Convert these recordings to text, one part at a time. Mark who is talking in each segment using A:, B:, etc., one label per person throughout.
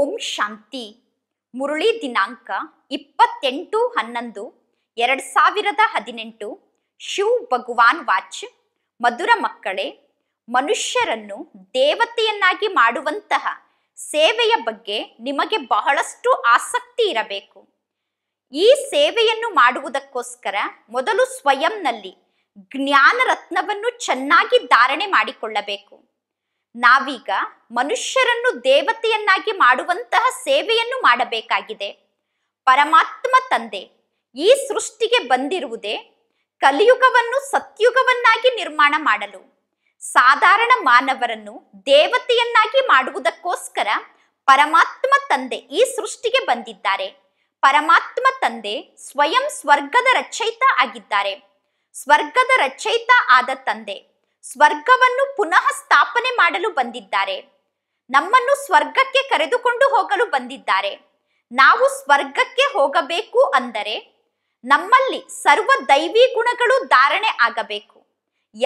A: ಓಂ ಶಾಂತಿ ಮುರುಳಿ ದಿನಾಂಕ ಇಪ್ಪತ್ತೆಂಟು ಹನ್ನೊಂದು ಎರಡು ಸಾವಿರದ ಹದಿನೆಂಟು ಶಿವ್ ಭಗವಾನ್ ವಾಚ್ ಮಧುರ ಮಕ್ಕಳೇ ಮನುಷ್ಯರನ್ನು ದೇವತೆಯನ್ನಾಗಿ ಮಾಡುವಂತಹ ಸೇವೆಯ ಬಗ್ಗೆ ನಿಮಗೆ ಬಹಳಷ್ಟು ಆಸಕ್ತಿ ಇರಬೇಕು ಈ ಸೇವೆಯನ್ನು ಮಾಡುವುದಕ್ಕೋಸ್ಕರ ಮೊದಲು ಸ್ವಯಂನಲ್ಲಿ ಜ್ಞಾನರತ್ನವನ್ನು ಚೆನ್ನಾಗಿ ಧಾರಣೆ ಮಾಡಿಕೊಳ್ಳಬೇಕು ನಾವೀಗ ಮನುಷ್ಯರನ್ನು ದೇವತೆಯನ್ನಾಗಿ ಮಾಡುವಂತಹ ಸೇವೆಯನ್ನು ಮಾಡಬೇಕಾಗಿದೆ ಪರಮಾತ್ಮ ತಂದೆ ಈ ಸೃಷ್ಟಿಗೆ ಬಂದಿರುವುದೇ ಕಲಿಯುಗವನ್ನು ಸತ್ಯುಗವನ್ನಾಗಿ ನಿರ್ಮಾಣ ಮಾಡಲು ಸಾಧಾರಣ ಮಾನವರನ್ನು ದೇವತೆಯನ್ನಾಗಿ ಮಾಡುವುದಕ್ಕೋಸ್ಕರ ಪರಮಾತ್ಮ ತಂದೆ ಈ ಸೃಷ್ಟಿಗೆ ಬಂದಿದ್ದಾರೆ ಪರಮಾತ್ಮ ತಂದೆ ಸ್ವಯಂ ಸ್ವರ್ಗದ ರಚಯಿತ ಆಗಿದ್ದಾರೆ ಸ್ವರ್ಗದ ರಚಯಿತ ಆದ ತಂದೆ ಸ್ವರ್ಗವನ್ನು ಪುನಃ ಸ್ಥಾಪನೆ ಮಾಡಲು ಬಂದಿದ್ದಾರೆ ನಮ್ಮನ್ನು ಸ್ವರ್ಗಕ್ಕೆ ಕರೆದುಕೊಂಡು ಹೋಗಲು ಬಂದಿದ್ದಾರೆ ನಾವು ಸ್ವರ್ಗಕ್ಕೆ ಹೋಗಬೇಕು ಅಂದರೆ ನಮ್ಮಲ್ಲಿ ಸರ್ವ ದೈವಿ ಗುಣಗಳು ಧಾರಣೆ ಆಗಬೇಕು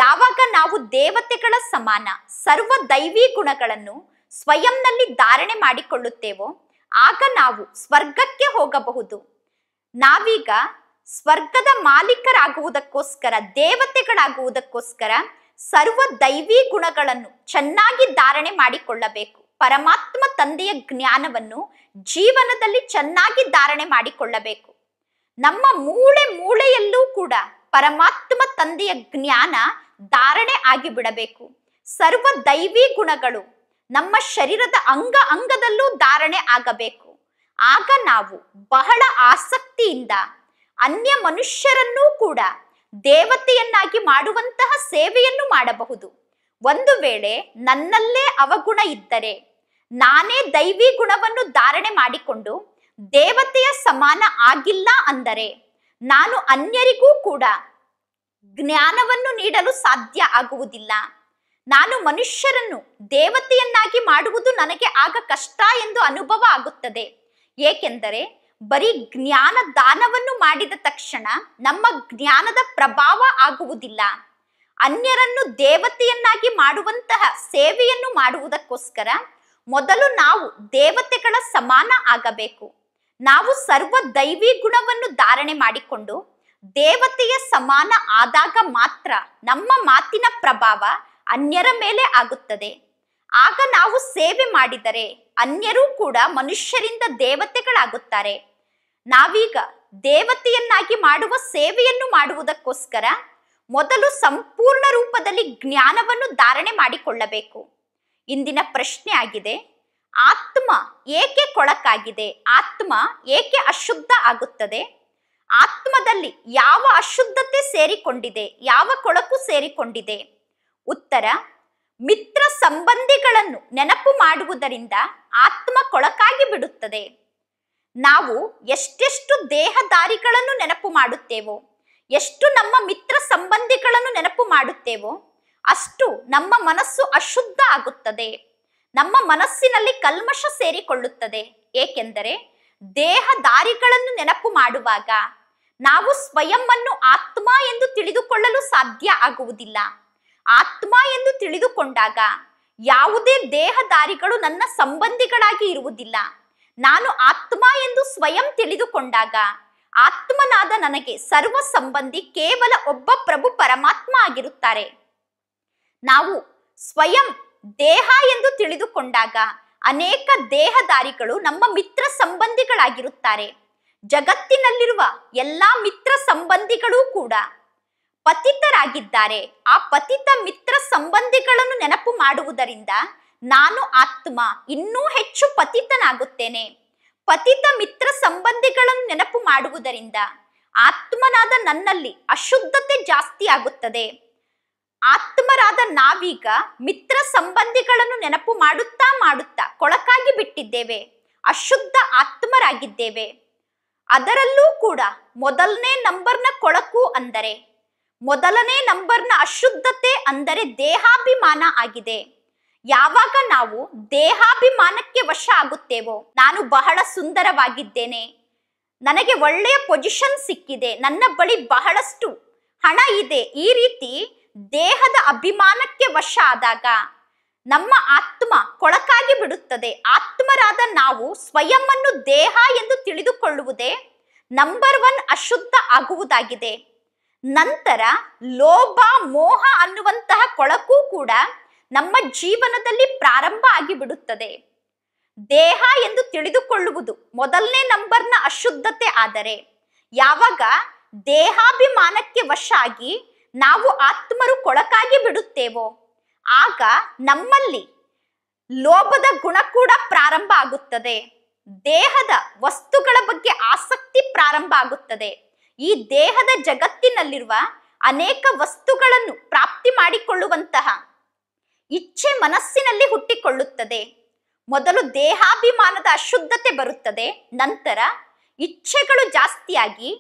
A: ಯಾವಾಗ ನಾವು ದೇವತೆಗಳ ಸಮಾನ ಸರ್ವ ದೈವಿ ಗುಣಗಳನ್ನು ಸ್ವಯಂನಲ್ಲಿ ಧಾರಣೆ ಮಾಡಿಕೊಳ್ಳುತ್ತೇವೋ ಆಗ ನಾವು ಸ್ವರ್ಗಕ್ಕೆ ಹೋಗಬಹುದು ನಾವೀಗ ಸ್ವರ್ಗದ ಮಾಲೀಕರಾಗುವುದಕ್ಕೋಸ್ಕರ ದೇವತೆಗಳಾಗುವುದಕ್ಕೋಸ್ಕರ ಸರ್ವ ದೈವಿ ಗುಣಗಳನ್ನು ಚೆನ್ನಾಗಿ ಧಾರಣೆ ಮಾಡಿಕೊಳ್ಳಬೇಕು ಪರಮಾತ್ಮ ತಂದೆಯ ಜ್ಞಾನವನ್ನು ಜೀವನದಲ್ಲಿ ಚೆನ್ನಾಗಿ ಧಾರಣೆ ಮಾಡಿಕೊಳ್ಳಬೇಕು ನಮ್ಮ ಮೂಳೆ ಮೂಳೆಯಲ್ಲೂ ಕೂಡ ಪರಮಾತ್ಮ ತಂದೆಯ ಜ್ಞಾನ ಧಾರಣೆ ಆಗಿಬಿಡಬೇಕು ಸರ್ವ ದೈವಿ ಗುಣಗಳು ನಮ್ಮ ಶರೀರದ ಅಂಗ ಅಂಗದಲ್ಲೂ ಧಾರಣೆ ಆಗಬೇಕು ಆಗ ನಾವು ಬಹಳ ಆಸಕ್ತಿಯಿಂದ ಅನ್ಯ ಮನುಷ್ಯರನ್ನೂ ಕೂಡ ದೇವತೆಯನ್ನಾಗಿ ಮಾಡುವಂತಹ ಸೇವೆಯನ್ನು ಮಾಡಬಹುದು ಒಂದು ವೇಳೆ ನನ್ನಲ್ಲೇ ಅವಗುಣ ಇದ್ದರೆ ನಾನೇ ದೈವಿ ಗುಣವನ್ನು ಧಾರಣೆ ಮಾಡಿಕೊಂಡು ದೇವತೆಯ ಸಮಾನ ಆಗಿಲ್ಲ ಅಂದರೆ ನಾನು ಅನ್ಯರಿಗೂ ಕೂಡ ಜ್ಞಾನವನ್ನು ನೀಡಲು ಸಾಧ್ಯ ಆಗುವುದಿಲ್ಲ ನಾನು ಮನುಷ್ಯರನ್ನು ದೇವತೆಯನ್ನಾಗಿ ಮಾಡುವುದು ನನಗೆ ಆಗ ಕಷ್ಟ ಎಂದು ಅನುಭವ ಆಗುತ್ತದೆ ಏಕೆಂದರೆ ಬರೀ ಜ್ಞಾನ ದಾನವನ್ನು ಮಾಡಿದ ತಕ್ಷಣ ನಮ್ಮ ಜ್ಞಾನದ ಪ್ರಭಾವ ಆಗುವುದಿಲ್ಲ ಅನ್ಯರನ್ನು ದೇವತೆಯನ್ನಾಗಿ ಮಾಡುವಂತಹ ಸೇವೆಯನ್ನು ಮಾಡುವುದಕ್ಕೋಸ್ಕರ ಮೊದಲು ನಾವು ದೇವತೆಗಳ ಸಮಾನ ಆಗಬೇಕು ನಾವು ಸರ್ವ ದೈವಿ ಗುಣವನ್ನು ಧಾರಣೆ ಮಾಡಿಕೊಂಡು ದೇವತೆಯ ಸಮಾನ ಆದಾಗ ಮಾತ್ರ ನಮ್ಮ ಮಾತಿನ ಪ್ರಭಾವ ಅನ್ಯರ ಮೇಲೆ ಆಗುತ್ತದೆ ಆಗ ನಾವು ಸೇವೆ ಮಾಡಿದರೆ ಅನ್ಯರೂ ಕೂಡ ಮನುಷ್ಯರಿಂದ ದೇವತೆಗಳಾಗುತ್ತಾರೆ ನಾವೀಗ ದೇವತೆಯನ್ನಾಗಿ ಮಾಡುವ ಸೇವೆಯನ್ನು ಮಾಡುವುದಕ್ಕೋಸ್ಕರ ಮೊದಲು ಸಂಪೂರ್ಣ ರೂಪದಲ್ಲಿ ಜ್ಞಾನವನ್ನು ಧಾರಣೆ ಮಾಡಿಕೊಳ್ಳಬೇಕು ಇಂದಿನ ಪ್ರಶ್ನೆ ಆಗಿದೆ ಆತ್ಮ ಏಕೆ ಕೊಳಕಾಗಿದೆ ಆತ್ಮ ಏಕೆ ಅಶುದ್ಧ ಆಗುತ್ತದೆ ಆತ್ಮದಲ್ಲಿ ಯಾವ ಅಶುದ್ಧತೆ ಸೇರಿಕೊಂಡಿದೆ ಯಾವ ಕೊಳಕು ಸೇರಿಕೊಂಡಿದೆ ಉತ್ತರ ಮಿತ್ರ ಸಂಬಂಧಿಗಳನ್ನು ನೆನಪು ಮಾಡುವುದರಿಂದ ಆತ್ಮ ಕೊಳಕಾಗಿ ಬಿಡುತ್ತದೆ ನಾವು ಎಷ್ಟೆಷ್ಟು ದೇಹದಾರಿಗಳನ್ನು ನೆನಪು ಮಾಡುತ್ತೇವೋ ಎಷ್ಟು ನಮ್ಮ ಮಿತ್ರ ಸಂಬಂಧಿಗಳನ್ನು ನೆನಪು ಮಾಡುತ್ತೇವೋ ಅಷ್ಟು ನಮ್ಮ ಮನಸ್ಸು ಅಶುದ್ಧ ಆಗುತ್ತದೆ ನಮ್ಮ ಮನಸ್ಸಿನಲ್ಲಿ ಕಲ್ಮಶ ಸೇರಿಕೊಳ್ಳುತ್ತದೆ ಏಕೆಂದರೆ ದೇಹದಾರಿಗಳನ್ನು ನೆನಪು ಮಾಡುವಾಗ ನಾವು ಸ್ವಯಂ ಅನ್ನು ಆತ್ಮ ಎಂದು ತಿಳಿದುಕೊಳ್ಳಲು ಸಾಧ್ಯ ಆಗುವುದಿಲ್ಲ ಆತ್ಮ ಎಂದು ತಿಳಿದುಕೊಂಡಾಗ ಯಾವುದೇ ದೇಹದಾರಿಗಳು ನನ್ನ ಸಂಬಂಧಿಗಳಾಗಿ ಇರುವುದಿಲ್ಲ ನಾನು ಆತ್ಮ ಎಂದು ಸ್ವಯಂ ತಿಳಿದುಕೊಂಡಾಗ ಆತ್ಮನಾದ ನನಗೆ ಸರ್ವ ಸಂಬಂಧಿ ಕೇವಲ ಒಬ್ಬ ಪ್ರಭು ಪರಮಾತ್ಮ ಆಗಿರುತ್ತಾರೆ ನಾವು ಸ್ವಯಂ ದೇಹ ಎಂದು ತಿಳಿದುಕೊಂಡಾಗ ಅನೇಕ ದೇಹದಾರಿಗಳು ನಮ್ಮ ಮಿತ್ರ ಸಂಬಂಧಿಗಳಾಗಿರುತ್ತಾರೆ ಜಗತ್ತಿನಲ್ಲಿರುವ ಎಲ್ಲಾ ಮಿತ್ರ ಸಂಬಂಧಿಗಳೂ ಕೂಡ ಪತಿತರಾಗಿದ್ದಾರೆ ಆ ಪತಿತ ಮಿತ್ರ ಸಂಬಂಧಿಗಳನ್ನು ನೆನಪು ಮಾಡುವುದರಿಂದ ನಾನು ಆತ್ಮ ಇನ್ನೂ ಹೆಚ್ಚು ಪತಿತನಾಗುತ್ತೇನೆ ಪತಿತ ಮಿತ್ರ ಸಂಬಂಧಿಗಳನ್ನು ನೆನಪು ಮಾಡುವುದರಿಂದ ಆತ್ಮನಾದ ನನ್ನಲ್ಲಿ ಅಶುದ್ಧತೆ ಜಾಸ್ತಿ ಆಗುತ್ತದೆ ಆತ್ಮರಾದ ನಾವೀಗ ಮಿತ್ರ ಸಂಬಂಧಿಗಳನ್ನು ನೆನಪು ಮಾಡುತ್ತಾ ಮಾಡುತ್ತಾ ಕೊಳಕಾಗಿ ಬಿಟ್ಟಿದ್ದೇವೆ ಅಶುದ್ಧ ಆತ್ಮರಾಗಿದ್ದೇವೆ ಅದರಲ್ಲೂ ಕೂಡ ಮೊದಲನೇ ನಂಬರ್ನ ಕೊಳಕು ಅಂದರೆ ಮೊದಲನೇ ನಂಬರ್ನ ಅಶುದ್ಧತೆ ಅಂದರೆ ದೇಹಾಭಿಮಾನ ಆಗಿದೆ ಯಾವಾಗ ನಾವು ದೇಹಾಭಿಮಾನಕ್ಕೆ ವಶ ಆಗುತ್ತೇವೋ ನಾನು ಬಹಳ ಸುಂದರವಾಗಿದ್ದೇನೆ ನನಗೆ ಒಳ್ಳೆಯ ಪೊಸಿಷನ್ ಸಿಕ್ಕಿದೆ ನನ್ನ ಬಳಿ ಬಹಳಷ್ಟು ಹಣ ಇದೆ ಈ ರೀತಿ ದೇಹದ ಅಭಿಮಾನಕ್ಕೆ ವಶ ಆದಾಗ ನಮ್ಮ ಆತ್ಮ ಕೊಳಕಾಗಿ ಬಿಡುತ್ತದೆ ಆತ್ಮರಾದ ನಾವು ಸ್ವಯಂ ದೇಹ ಎಂದು ತಿಳಿದುಕೊಳ್ಳುವುದೇ ನಂಬರ್ ಒನ್ ಅಶುದ್ಧ ಆಗುವುದಾಗಿದೆ ನಂತರ ಲೋಭ ಮೋಹ ಅನ್ನುವಂತಹ ಕೊಳಕು ಕೂಡ ನಮ್ಮ ಜೀವನದಲ್ಲಿ ಪ್ರಾರಂಭ ಆಗಿಬಿಡುತ್ತದೆ ದೇಹ ಎಂದು ತಿಳಿದುಕೊಳ್ಳುವುದು ಮೊದಲನೇ ನಂಬರ್ನ ಅಶುದ್ಧತೆ ಆದರೆ ಯಾವಾಗ ದೇಹಾಭಿಮಾನಕ್ಕೆ ವಶ ಆಗಿ ನಾವು ಆತ್ಮರು ಕೊಳಕಾಗಿ ಬಿಡುತ್ತೇವೋ ಆಗ ನಮ್ಮಲ್ಲಿ ಲೋಭದ ಗುಣ ಕೂಡ ಪ್ರಾರಂಭ ಆಗುತ್ತದೆ ದೇಹದ ವಸ್ತುಗಳ ಬಗ್ಗೆ ಆಸಕ್ತಿ ಪ್ರಾರಂಭ ಆಗುತ್ತದೆ ಈ ದೇಹದ ಜಗತ್ತಿನಲ್ಲಿರುವ ಅನೇಕ ವಸ್ತುಗಳನ್ನು ಪ್ರಾಪ್ತಿ ಮಾಡಿಕೊಳ್ಳುವಂತಹ ಇಚ್ಛೆ ಮನಸ್ಸಿನಲ್ಲಿ ಹುಟ್ಟಿಕೊಳ್ಳುತ್ತದೆ ಮೊದಲು ದೇಹಾಭಿಮಾನದ ಅಶುದ್ಧತೆ ಬರುತ್ತದೆ ನಂತರ ಇಚ್ಛೆಗಳು ಜಾಸ್ತಿಯಾಗಿ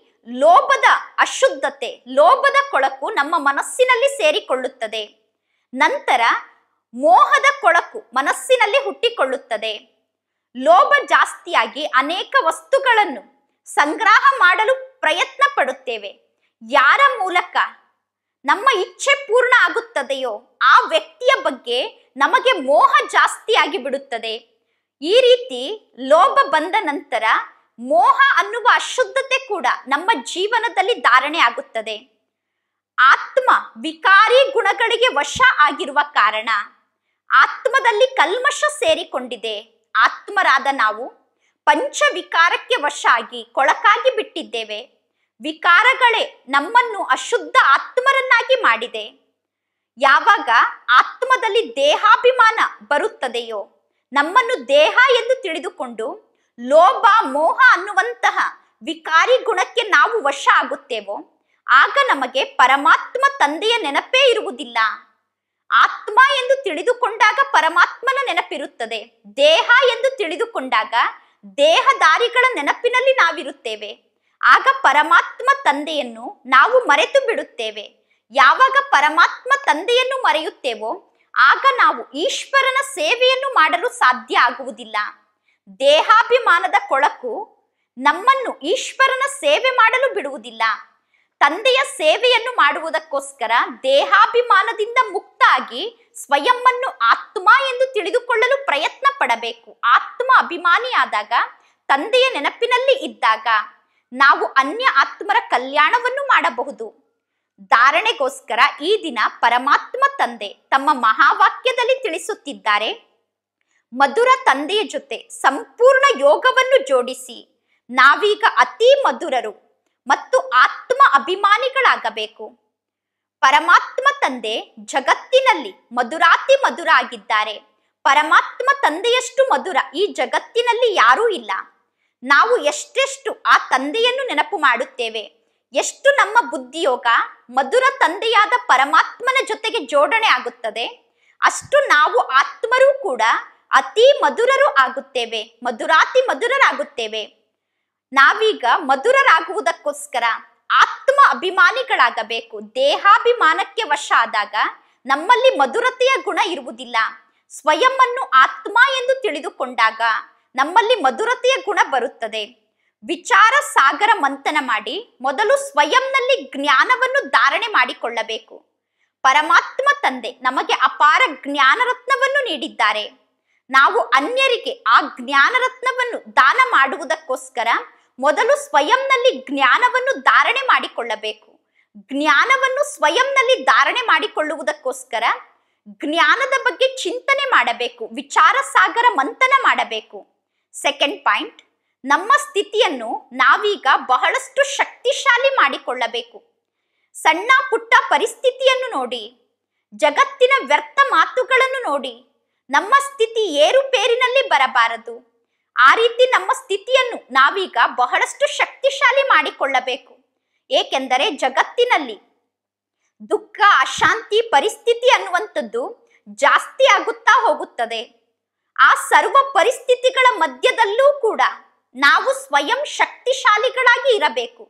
A: ಲೋಭದ ಅಶುದ್ಧತೆ ಲೋಭದ ಕೊಳಕು ನಮ್ಮ ಮನಸ್ಸಿನಲ್ಲಿ ಸೇರಿಕೊಳ್ಳುತ್ತದೆ ನಂತರ ಮೋಹದ ಕೊಳಕು ಮನಸ್ಸಿನಲ್ಲಿ ಹುಟ್ಟಿಕೊಳ್ಳುತ್ತದೆ ಲೋಭ ಜಾಸ್ತಿಯಾಗಿ ಅನೇಕ ವಸ್ತುಗಳನ್ನು ಸಂಗ್ರಹ ಮಾಡಲು ಪ್ರಯತ್ನ ಪಡುತ್ತೇವೆ ಯಾರ ಮೂಲಕ ನಮ್ಮ ಇಚ್ಛೆ ಪೂರ್ಣ ಆಗುತ್ತದೆಯೋ ಆ ವ್ಯಕ್ತಿಯ ಬಗ್ಗೆ ನಮಗೆ ಮೋಹ ಜಾಸ್ತಿ ಬಿಡುತ್ತದೆ ಈ ರೀತಿ ಲೋಭ ಬಂದ ನಂತರ ಮೋಹ ಅನ್ನುವ ಅಶುದ್ಧತೆ ಕೂಡ ನಮ್ಮ ಜೀವನದಲ್ಲಿ ಧಾರಣೆ ಆಗುತ್ತದೆ ಆತ್ಮ ವಿಕಾರಿ ಗುಣಗಳಿಗೆ ವಶ ಆಗಿರುವ ಕಾರಣ ಆತ್ಮದಲ್ಲಿ ಕಲ್ಮಶ ಸೇರಿಕೊಂಡಿದೆ ಆತ್ಮರಾದ ನಾವು ಪಂಚವಿಕಾರಕ್ಕೆ ವಶ ಆಗಿ ಕೊಳಕಾಗಿ ಬಿಟ್ಟಿದ್ದೇವೆ ವಿಕಾರಗಳೇ ನಮ್ಮನ್ನು ಅಶುದ್ಧ ಆತ್ಮರನ್ನಾಗಿ ಮಾಡಿದೆ ಯಾವಾಗ ಆತ್ಮದಲ್ಲಿ ದೇಹಾಭಿಮಾನ ಬರುತ್ತದೆಯೋ ನಮ್ಮನ್ನು ದೇಹ ಎಂದು ತಿಳಿದುಕೊಂಡು ಲೋಭ ಮೋಹ ಅನ್ನುವಂತಹ ವಿಕಾರಿ ಗುಣಕ್ಕೆ ನಾವು ವಶ ಆಗುತ್ತೇವೋ ಆಗ ನಮಗೆ ಪರಮಾತ್ಮ ತಂದೆಯ ನೆನಪೇ ಇರುವುದಿಲ್ಲ ಆತ್ಮ ಎಂದು ತಿಳಿದುಕೊಂಡಾಗ ಪರಮಾತ್ಮನ ನೆನಪಿರುತ್ತದೆ ದೇಹ ಎಂದು ತಿಳಿದುಕೊಂಡಾಗ ದೇಹದಾರಿಗಳ ನೆನಪಿನಲ್ಲಿ ನಾವಿರುತ್ತೇವೆ ಆಗ ಪರಮಾತ್ಮ ತಂದೆಯನ್ನು ನಾವು ಮರೆತು ಬಿಡುತ್ತೇವೆ ಯಾವಾಗ ಪರಮಾತ್ಮ ತಂದೆಯನ್ನು ಮರೆಯುತ್ತೇವೋ ಆಗ ನಾವು ಈಶ್ವರನ ಸೇವೆಯನ್ನು ಮಾಡಲು ಸಾಧ್ಯ ಆಗುವುದಿಲ್ಲ ದೇಹಾಭಿಮಾನದ ಕೊಳಕು ನಮ್ಮನ್ನು ಈಶ್ವರನ ಸೇವೆ ಮಾಡಲು ಬಿಡುವುದಿಲ್ಲ ತಂದೆಯ ಸೇವೆಯನ್ನು ಮಾಡುವುದಕ್ಕೋಸ್ಕರ ದೇಹಾಭಿಮಾನದಿಂದ ಮುಕ್ತ ಆಗಿ ಆತ್ಮ ಎಂದು ತಿಳಿದುಕೊಳ್ಳಲು ಪ್ರಯತ್ನ ಪಡಬೇಕು ಆತ್ಮ ಅಭಿಮಾನಿಯಾದಾಗ ತಂದೆಯ ನೆನಪಿನಲ್ಲಿ ಇದ್ದಾಗ ನಾವು ಅನ್ಯ ಆತ್ಮರ ಕಲ್ಯಾಣವನ್ನು ಮಾಡಬಹುದು ಧಾರಣೆಗೋಸ್ಕರ ಈ ದಿನ ಪರಮಾತ್ಮ ತಂದೆ ತಮ್ಮ ಮಹಾವಾಕ್ಯದಲ್ಲಿ ತಿಳಿಸುತ್ತಿದ್ದಾರೆ ಮಧುರ ತಂದೆಯ ಜೊತೆ ಸಂಪೂರ್ಣ ಯೋಗವನ್ನು ಜೋಡಿಸಿ ನಾವೀಗ ಅತಿ ಮಧುರರು ಮತ್ತು ಆತ್ಮ ಅಭಿಮಾನಿಗಳಾಗಬೇಕು ಪರಮಾತ್ಮ ತಂದೆ ಜಗತ್ತಿನಲ್ಲಿ ಮಧುರಾತಿ ಮಧುರ ಆಗಿದ್ದಾರೆ ಪರಮಾತ್ಮ ತಂದೆಯಷ್ಟು ಮಧುರ ಈ ಜಗತ್ತಿನಲ್ಲಿ ಯಾರೂ ಇಲ್ಲ ನಾವು ಎಷ್ಟೆಷ್ಟು ಆ ತಂದೆಯನ್ನು ನೆನಪು ಮಾಡುತ್ತೇವೆ ಎಷ್ಟು ನಮ್ಮ ಬುದ್ಧಿಯೋಗ ಮಧುರ ತಂದೆಯಾದ ಪರಮಾತ್ಮನ ಜೊತೆಗೆ ಜೋಡಣೆ ಆಗುತ್ತದೆ ಅಷ್ಟು ನಾವು ಆತ್ಮರೂ ಕೂಡ ಅತಿ ಮಧುರರು ಆಗುತ್ತೇವೆ ಮಧುರಾತಿ ಮಧುರರಾಗುತ್ತೇವೆ ನಾವೀಗ ಮಧುರರಾಗುವುದಕ್ಕೋಸ್ಕರ ಆತ್ಮ ಅಭಿಮಾನಿಗಳಾಗಬೇಕು ದೇಹಾಭಿಮಾನಕ್ಕೆ ವಶ ಆದಾಗ ನಮ್ಮಲ್ಲಿ ಮಧುರತೆಯ ಗುಣ ಇರುವುದಿಲ್ಲ ಸ್ವಯಂ ಅನ್ನು ಆತ್ಮ ಎಂದು ತಿಳಿದುಕೊಂಡಾಗ ನಮ್ಮಲ್ಲಿ ಮಧುರತೆಯ ಗುಣ ಬರುತ್ತದೆ ವಿಚಾರ ಸಾಗರ ಮಂಥನ ಮಾಡಿ ಮೊದಲು ಸ್ವಯಂನಲ್ಲಿ ಜ್ಞಾನವನ್ನು ಧಾರಣೆ ಮಾಡಿಕೊಳ್ಳಬೇಕು ಪರಮಾತ್ಮ ತಂದೆ ನಮಗೆ ಅಪಾರ ಜ್ಞಾನರತ್ನವನ್ನು ನೀಡಿದ್ದಾರೆ ನಾವು ಅನ್ಯರಿಗೆ ಆ ಜ್ಞಾನರತ್ನವನ್ನು ದಾನ ಮಾಡುವುದಕ್ಕೋಸ್ಕರ ಮೊದಲು ಸ್ವಯಂನಲ್ಲಿ ಜ್ಞಾನವನ್ನು ಧಾರಣೆ ಮಾಡಿಕೊಳ್ಳಬೇಕು ಜ್ಞಾನವನ್ನು ಸ್ವಯಂನಲ್ಲಿ ಧಾರಣೆ ಮಾಡಿಕೊಳ್ಳುವುದಕ್ಕೋಸ್ಕರ ಜ್ಞಾನದ ಬಗ್ಗೆ ಚಿಂತನೆ ಮಾಡಬೇಕು ವಿಚಾರ ಸಾಗರ ಮಂಥನ ಮಾಡಬೇಕು ಸೆಕೆಂಡ್ ಪಾಯಿಂಟ್ ನಮ್ಮ ಸ್ಥಿತಿಯನ್ನು ನಾವೀಗ ಬಹಳಷ್ಟು ಶಕ್ತಿಶಾಲಿ ಮಾಡಿಕೊಳ್ಳಬೇಕು ಸಣ್ಣ ಪುಟ್ಟ ಪರಿಸ್ಥಿತಿಯನ್ನು ನೋಡಿ ಜಗತ್ತಿನ ವ್ಯರ್ಥ ಮಾತುಗಳನ್ನು ನೋಡಿ ನಮ್ಮ ಸ್ಥಿತಿ ಏರುಪೇರಿನಲ್ಲಿ ಬರಬಾರದು ಆ ರೀತಿ ನಮ್ಮ ಸ್ಥಿತಿಯನ್ನು ನಾವೀಗ ಬಹಳಷ್ಟು ಶಕ್ತಿಶಾಲಿ ಮಾಡಿಕೊಳ್ಳಬೇಕು ಏಕೆಂದರೆ ಜಗತ್ತಿನಲ್ಲಿ ದುಃಖ ಅಶಾಂತಿ ಪರಿಸ್ಥಿತಿ ಅನ್ನುವಂಥದ್ದು ಜಾಸ್ತಿ ಆಗುತ್ತಾ ಹೋಗುತ್ತದೆ ಆ ಸರ್ವ ಪರಿಸ್ಥಿತಿಗಳ ಮಧ್ಯದಲ್ಲೂ ಕೂಡ ನಾವು ಸ್ವಯಂ ಶಕ್ತಿಶಾಲಿಗಳಾಗಿ ಇರಬೇಕು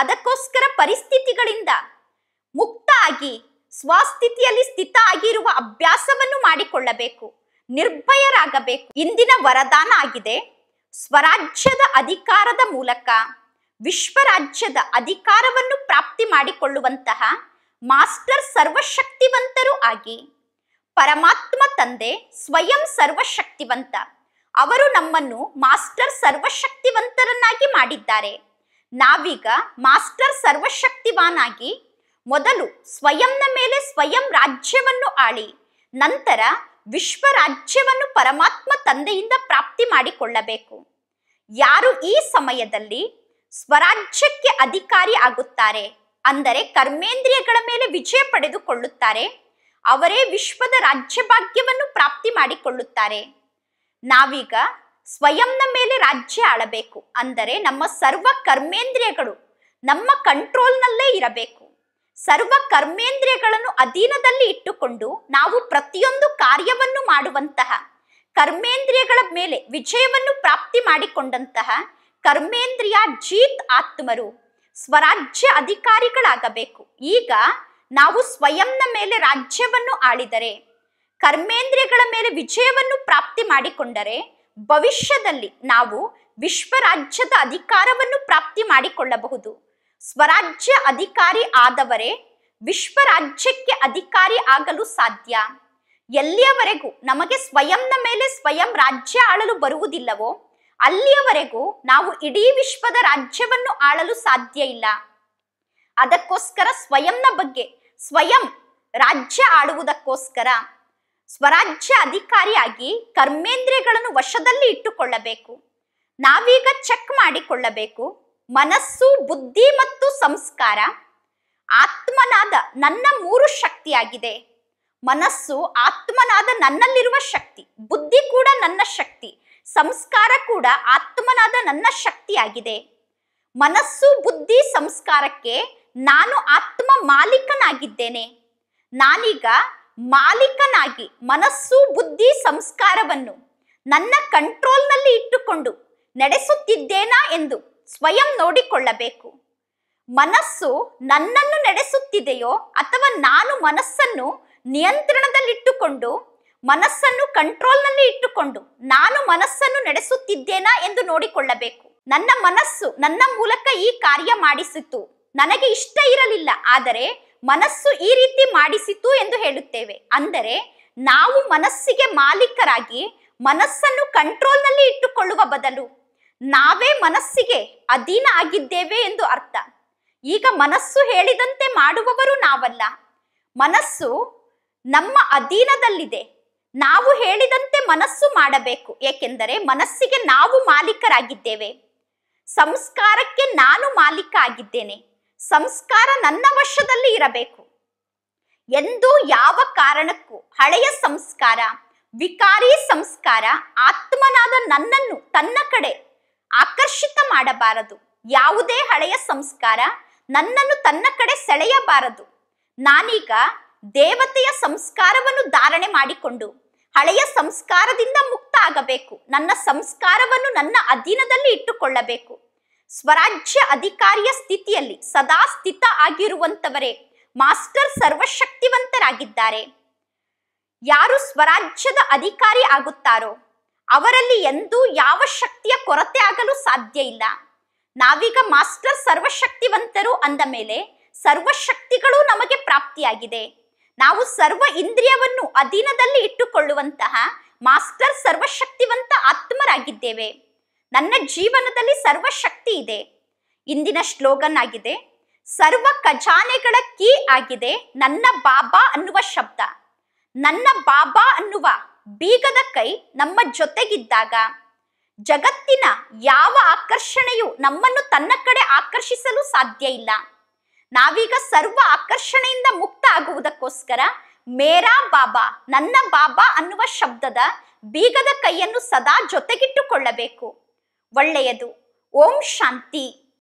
A: ಅದಕ್ಕೋಸ್ಕರ ಪರಿಸ್ಥಿತಿಗಳಿಂದ ಮುಕ್ತ ಆಗಿ ಸ್ವಸ್ಥಿತಿಯಲ್ಲಿ ಸ್ಥಿತ ಆಗಿರುವ ಅಭ್ಯಾಸವನ್ನು ಮಾಡಿಕೊಳ್ಳಬೇಕು ನಿರ್ಭಯರಾಗಬೇಕು ಇಂದಿನ ವರದಾನ ಆಗಿದೆ ಸ್ವರಾಜ್ಯದ ಅಧಿಕಾರದ ಮೂಲಕ ವಿಶ್ವರಾಜ್ಯದ ಅಧಿಕಾರವನ್ನು ಪ್ರಾಪ್ತಿ ಮಾಡಿಕೊಳ್ಳುವಂತಹ ಮಾಸ್ಟರ್ ಸರ್ವಶಕ್ತಿವಂತರು ಆಗಿ ಪರಮಾತ್ಮ ತಂದೆ ಸ್ವಯಂ ಸರ್ವಶಕ್ತಿವಂತ ಅವರು ನಮ್ಮನ್ನು ಮಾಸ್ಟರ್ ಸರ್ವಶಕ್ತಿವಂತರನ್ನಾಗಿ ಮಾಡಿದ್ದಾರೆ ನಾವೀಗ ಮಾಸ್ಟರ್ ಸರ್ವಶಕ್ತಿವಾನಾಗಿ ಮೊದಲು ಸ್ವಯಂನ ಮೇಲೆ ಸ್ವಯಂ ರಾಜ್ಯವನ್ನು ಆಳಿ ನಂತರ ವಿಶ್ವ ರಾಜ್ಯವನ್ನು ಪರಮಾತ್ಮ ತಂದೆಯಿಂದ ಪ್ರಾಪ್ತಿ ಮಾಡಿಕೊಳ್ಳಬೇಕು ಯಾರು ಈ ಸಮಯದಲ್ಲಿ ಸ್ವರಾಜ್ಯಕ್ಕೆ ಅಧಿಕಾರಿ ಆಗುತ್ತಾರೆ ಅಂದರೆ ಕರ್ಮೇಂದ್ರಿಯಗಳ ಮೇಲೆ ವಿಜಯ ಪಡೆದುಕೊಳ್ಳುತ್ತಾರೆ ಅವರೇ ವಿಶ್ವದ ರಾಜ್ಯಭಾಗ್ಯವನ್ನು ಪ್ರಾಪ್ತಿ ಮಾಡಿಕೊಳ್ಳುತ್ತಾರೆ ನಾವೀಗ ಸ್ವಯಂನ ಮೇಲೆ ರಾಜ್ಯ ಆಳಬೇಕು ಅಂದರೆ ನಮ್ಮ ಸರ್ವ ಕರ್ಮೇಂದ್ರಿಯಗಳು ನಮ್ಮ ಕಂಟ್ರೋಲ್ನಲ್ಲೇ ಇರಬೇಕು ಸರ್ವ ಕರ್ಮೇಂದ್ರಿಯಗಳನ್ನು ಅಧೀನದಲ್ಲಿ ಇಟ್ಟುಕೊಂಡು ನಾವು ಪ್ರತಿಯೊಂದು ಕಾರ್ಯವನ್ನು ಮಾಡುವಂತಹ ಕರ್ಮೇಂದ್ರಿಯಗಳ ಮೇಲೆ ವಿಜಯವನ್ನು ಪ್ರಾಪ್ತಿ ಮಾಡಿಕೊಂಡಂತಹ ಕರ್ಮೇಂದ್ರಿಯ ಜೀತ್ ಆತ್ಮರು ಸ್ವರಾಜ್ಯ ಅಧಿಕಾರಿಗಳಾಗಬೇಕು ಈಗ ನಾವು ಸ್ವಯಂನ ಮೇಲೆ ರಾಜ್ಯವನ್ನು ಆಳಿದರೆ ಕರ್ಮೇಂದ್ರಿಯಗಳ ಮೇಲೆ ವಿಜಯವನ್ನು ಪ್ರಾಪ್ತಿ ಮಾಡಿಕೊಂಡರೆ ಭವಿಷ್ಯದಲ್ಲಿ ನಾವು ವಿಶ್ವರಾಜ್ಯದ ಅಧಿಕಾರವನ್ನು ಪ್ರಾಪ್ತಿ ಮಾಡಿಕೊಳ್ಳಬಹುದು ಸ್ವರಾಜ್ಯ ಅಧಿಕಾರಿ ಆದವರೇ ವಿಶ್ವರಾಜ್ಯಕ್ಕೆ ಅಧಿಕಾರಿ ಆಗಲು ಸಾಧ್ಯ ಎಲ್ಲಿಯವರೆಗೂ ನಮಗೆ ಸ್ವಯಂನ ಮೇಲೆ ಸ್ವಯಂ ರಾಜ್ಯ ಆಳಲು ಬರುವುದಿಲ್ಲವೋ ಅಲ್ಲಿಯವರೆಗೂ ನಾವು ಇಡೀ ವಿಶ್ವದ ರಾಜ್ಯವನ್ನು ಆಳಲು ಸಾಧ್ಯ ಇಲ್ಲ ಅದಕ್ಕೋಸ್ಕರ ಸ್ವಯಂನ ಬಗ್ಗೆ ಸ್ವಯಂ ರಾಜ್ಯ ಆಡುವುದಕ್ಕೋಸ್ಕರ ಸ್ವರಾಜ್ಯ ಅಧಿಕಾರಿಯಾಗಿ ಕರ್ಮೇಂದ್ರಿಯಗಳನ್ನು ವಶದಲ್ಲಿ ಇಟ್ಟುಕೊಳ್ಳಬೇಕು ನಾವೀಗ ಚೆಕ್ ಮಾಡಿಕೊಳ್ಳಬೇಕು ಮನಸ್ಸು ಬುದ್ಧಿ ಮತ್ತು ಸಂಸ್ಕಾರ ಆತ್ಮನಾದ ನನ್ನ ಮೂರು ಶಕ್ತಿಯಾಗಿದೆ ಮನಸ್ಸು ಆತ್ಮನಾದ ನನ್ನಲ್ಲಿರುವ ಶಕ್ತಿ ಬುದ್ಧಿ ಕೂಡ ನನ್ನ ಶಕ್ತಿ ಸಂಸ್ಕಾರ ಕೂಡ ಆತ್ಮನಾದ ನನ್ನ ಶಕ್ತಿಯಾಗಿದೆ ಮನಸ್ಸು ಬುದ್ಧಿ ಸಂಸ್ಕಾರಕ್ಕೆ ನಾನು ಆತ್ಮ ಮಾಲೀಕನಾಗಿದ್ದೇನೆ ನಾನೀಗ ಮಾಲೀಕನಾಗಿ ಮನಸ್ಸು ಬುದ್ಧಿ ಸಂಸ್ಕಾರವನ್ನು ನನ್ನ ಕಂಟ್ರೋಲ್ನಲ್ಲಿ ಇಟ್ಟುಕೊಂಡು ನಡೆಸುತ್ತಿದ್ದೇನಾ ಎಂದು ಸ್ವಯಂ ನೋಡಿಕೊಳ್ಳಬೇಕು ಮನಸ್ಸು ನನ್ನನ್ನು ನಡೆಸುತ್ತಿದೆಯೋ ಅಥವಾ ನಾನು ಮನಸ್ಸನ್ನು ನಿಯಂತ್ರಣದಲ್ಲಿಟ್ಟುಕೊಂಡು ಮನಸ್ಸನ್ನು ಕಂಟ್ರೋಲ್ನಲ್ಲಿ ಇಟ್ಟುಕೊಂಡು ನಾನು ಮನಸ್ಸನ್ನು ನಡೆಸುತ್ತಿದ್ದೇನಾ ಎಂದು ನೋಡಿಕೊಳ್ಳಬೇಕು ನನ್ನ ಮನಸ್ಸು ನನ್ನ ಮೂಲಕ ಈ ಕಾರ್ಯ ಮಾಡಿಸಿತು ನನಗೆ ಇಷ್ಟ ಇರಲಿಲ್ಲ ಆದರೆ ಮನಸ್ಸು ಈ ರೀತಿ ಮಾಡಿಸಿತು ಎಂದು ಹೇಳುತ್ತೇವೆ ಅಂದರೆ ನಾವು ಮನಸ್ಸಿಗೆ ಮಾಲೀಕರಾಗಿ ಮನಸ್ಸನ್ನು ಕಂಟ್ರೋಲ್ನಲ್ಲಿ ಇಟ್ಟುಕೊಳ್ಳುವ ಬದಲು ನಾವೇ ಮನಸ್ಸಿಗೆ ಅಧೀನ ಆಗಿದ್ದೇವೆ ಎಂದು ಅರ್ಥ ಈಗ ಮನಸ್ಸು ಹೇಳಿದಂತೆ ಮಾಡುವವರು ನಾವಲ್ಲ ಮನಸ್ಸು ನಮ್ಮ ಅಧೀನದಲ್ಲಿದೆ ನಾವು ಹೇಳಿದಂತೆ ಮನಸ್ಸು ಮಾಡಬೇಕು ಏಕೆಂದರೆ ಮನಸ್ಸಿಗೆ ನಾವು ಮಾಲೀಕರಾಗಿದ್ದೇವೆ ಸಂಸ್ಕಾರಕ್ಕೆ ನಾನು ಮಾಲೀಕ ಆಗಿದ್ದೇನೆ ಸಂಸ್ಕಾರ ನನ್ನ ವಶದಲ್ಲಿ ಇರಬೇಕು ಎಂದು ಯಾವ ಕಾರಣಕ್ಕೂ ಹಳೆಯ ಸಂಸ್ಕಾರ ವಿಕಾರಿ ಸಂಸ್ಕಾರ ಆತ್ಮನಾದ ನನ್ನನ್ನು ತನ್ನ ಕಡೆ ಆಕರ್ಷಿತ ಮಾಡಬಾರದು ಯಾವುದೇ ಹಳೆಯ ಸಂಸ್ಕಾರ ನನ್ನನ್ನು ತನ್ನ ಕಡೆ ಸೆಳೆಯಬಾರದು ನಾನೀಗ ದೇವತೆಯ ಸಂಸ್ಕಾರವನ್ನು ಧಾರಣೆ ಮಾಡಿಕೊಂಡು ಹಳೆಯ ಸಂಸ್ಕಾರದಿಂದ ಮುಕ್ತ ಆಗಬೇಕು ನನ್ನ ಸಂಸ್ಕಾರವನ್ನು ನನ್ನ ಅಧೀನದಲ್ಲಿ ಇಟ್ಟುಕೊಳ್ಳಬೇಕು ಸ್ವರಾಜ್ಯ ಅಧಿಕಾರಿಯ ಸ್ಥಿತಿಯಲ್ಲಿ ಸದಾ ಸ್ಥಿತ ಆಗಿರುವಂತವರೇ ಮಾಸ್ಟರ್ ಸರ್ವಶಕ್ತಿವಂತರಾಗಿದ್ದಾರೆ ಯಾರು ಸ್ವರಾಜ್ಯದ ಅಧಿಕಾರಿ ಆಗುತ್ತಾರೋ ಅವರಲ್ಲಿ ಎಂದೂ ಯಾವ ಶಕ್ತಿಯ ಕೊರತೆ ಆಗಲು ಸಾಧ್ಯ ಇಲ್ಲ ನಾವೀಗ ಮಾಸ್ಟರ್ ಸರ್ವಶಕ್ತಿವಂತರು ಅಂದ ಮೇಲೆ ಸರ್ವಶಕ್ತಿಗಳು ನಮಗೆ ಪ್ರಾಪ್ತಿಯಾಗಿದೆ ನಾವು ಸರ್ವ ಇಂದ್ರಿಯವನ್ನು ಅಧೀನದಲ್ಲಿ ಇಟ್ಟುಕೊಳ್ಳುವಂತಹ ಮಾಸ್ಟರ್ ಸರ್ವಶಕ್ತಿವಂತ ಆತ್ಮರಾಗಿದ್ದೇವೆ ನನ್ನ ಜೀವನದಲ್ಲಿ ಸರ್ವಶಕ್ತಿ ಇದೆ ಇಂದಿನ ಶ್ಲೋಗನ್ ಆಗಿದೆ ಸರ್ವ ಖಜಾನೆಗಳ ಕೀ ಆಗಿದೆ ನನ್ನ ಬಾಬಾ ಅನ್ನುವ ಶಬ್ದ ನನ್ನ ಬಾಬಾ ಅನ್ನುವ ಬೀಗದ ಕೈ ನಮ್ಮ ಜೊತೆಗಿದ್ದಾಗ ಜಗತ್ತಿನ ಯಾವ ಆಕರ್ಷಣೆಯು ನಮ್ಮನ್ನು ತನ್ನ ಕಡೆ ಆಕರ್ಷಿಸಲು ಸಾಧ್ಯ ಇಲ್ಲ ನಾವೀಗ ಸರ್ವ ಆಕರ್ಷಣೆಯಿಂದ ಮುಕ್ತ ಆಗುವುದಕ್ಕೋಸ್ಕರ ಮೇರಾ ಬಾಬಾ ನನ್ನ ಬಾಬಾ ಅನ್ನುವ ಶಬ್ದದ ಬೀಗದ ಕೈಯನ್ನು ಸದಾ ಜೊತೆಗಿಟ್ಟುಕೊಳ್ಳಬೇಕು ಒಳ್ಳೆಯದು ಓಂ ಶಾಂತಿ